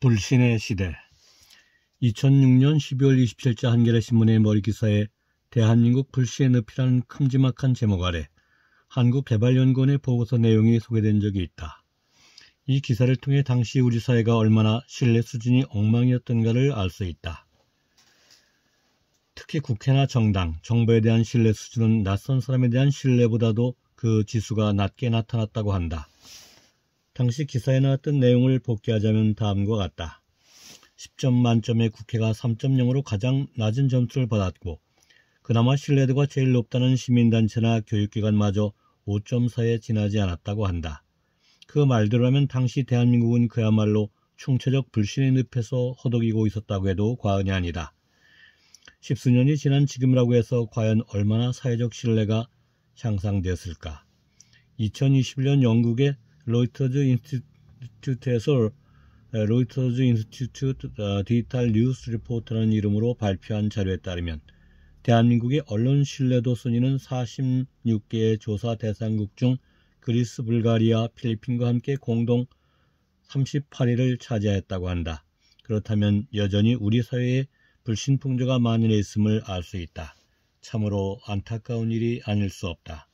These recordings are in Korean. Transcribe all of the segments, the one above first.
불신의 시대 2006년 12월 27일자 한겨레 신문의 머리 기사에 대한민국 불신의 늪이라는 큼지막한 제목 아래 한국개발연구원의 보고서 내용이 소개된 적이 있다. 이 기사를 통해 당시 우리 사회가 얼마나 신뢰 수준이 엉망이었던가를 알 수 있다. 특히 국회나 정당, 정부에 대한 신뢰 수준은 낯선 사람에 대한 신뢰보다도 그 지수가 낮게 나타났다고 한다. 당시 기사에 나왔던 내용을 복귀하자면 다음과 같다. 10점 만점에 국회가 3.0으로 가장 낮은 점수를 받았고 그나마 신뢰도가 제일 높다는 시민단체나 교육기관마저 5.4에 지나지 않았다고 한다. 그 말대로라면 당시 대한민국은 그야말로 총체적 불신의 늪에서 허덕이고 있었다고 해도 과언이 아니다. 십수년이 지난 지금이라고 해서 과연 얼마나 사회적 신뢰가 향상되었을까? 2021년 영국의 로이터즈 인스티튜트에서 로이터즈 인스티튜트 어, 디지털 뉴스 리포트라는 이름으로 발표한 자료에 따르면 대한민국의 언론 신뢰도 순위는 46개의 조사 대상국 중 그리스, 불가리아, 필리핀과 함께 공동 38위를 차지하였다고 한다. 그렇다면 여전히 우리 사회에 불신풍조가 많연해 있음을 알 수 있다. 참으로 안타까운 일이 아닐 수 없다.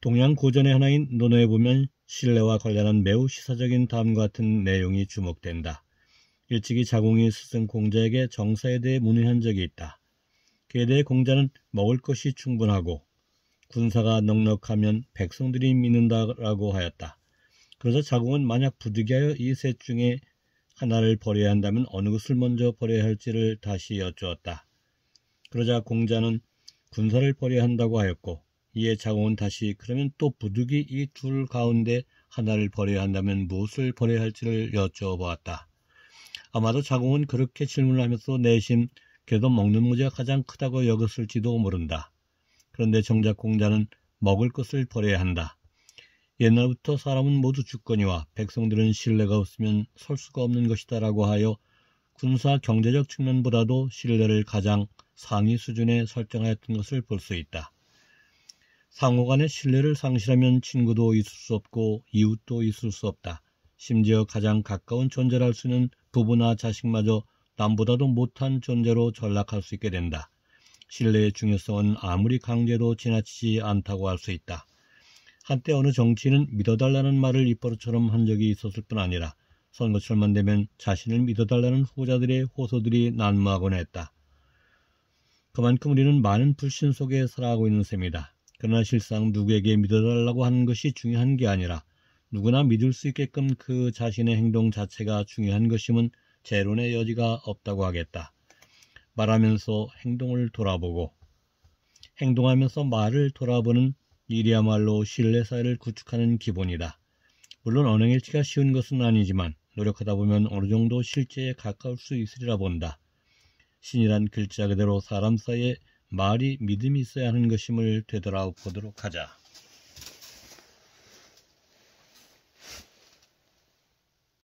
동양 고전의 하나인 논어에 보면 신뢰와 관련한 매우 시사적인 다음 과 같은 내용이 주목된다. 일찍이 자궁이 스승 공자에게 정사에 대해 문의한 적이 있다. 그에 대해 공자는 먹을 것이 충분하고 군사가 넉넉하면 백성들이 믿는다라고 하였다. 그래서 자궁은 만약 부득이하여 이 셋 중에 하나를 버려야 한다면 어느 것을 먼저 버려야 할지를 다시 여쭈었다. 그러자 공자는 군사를 버려야 한다고 하였고 이에 장호는 다시 그러면 또 부득이 이 둘 가운데 하나를 버려야 한다면 무엇을 버려야 할지를 여쭤보았다. 아마도 자공은 그렇게 질문을 하면서 내심 걔도 먹는 문제가 가장 크다고 여겼을지도 모른다. 그런데 정작 공자는 먹을 것을 버려야 한다. 옛날부터 사람은 모두 주권이와 백성들은 신뢰가 없으면 설 수가 없는 것이다라고 하여 군사 경제적 측면보다도 신뢰를 가장 상위 수준에 설정하였던 것을 볼 수 있다. 상호 간의 신뢰를 상실하면 친구도 있을 수 없고 이웃도 있을 수 없다. 심지어 가장 가까운 존재랄 수 있는 부부나 자식마저 남보다도 못한 존재로 전락할 수 있게 된다. 신뢰의 중요성은 아무리 강제로 지나치지 않다고 할 수 있다. 한때 어느 정치인은 믿어달라는 말을 입버릇처럼 한 적이 있었을 뿐 아니라 선거철만 되면 자신을 믿어달라는 후자들의 호소들이 난무하곤 했다. 그만큼 우리는 많은 불신 속에 살아가고 있는 셈이다. 그러나 실상 누구에게 믿어달라고 하는 것이 중요한 게 아니라 누구나 믿을 수 있게끔 그 자신의 행동 자체가 중요한 것임은 재론의 여지가 없다고 하겠다. 말하면서 행동을 돌아보고 행동하면서 말을 돌아보는 일이야말로 신뢰사회를 구축하는 기본이다. 물론 언행일치가 쉬운 것은 아니지만 노력하다 보면 어느 정도 실제에 가까울 수 있으리라 본다. 신이란 글자 그대로 사람 사이에 말이 믿음이 있어야 하는 것임을 되돌아보도록 하자.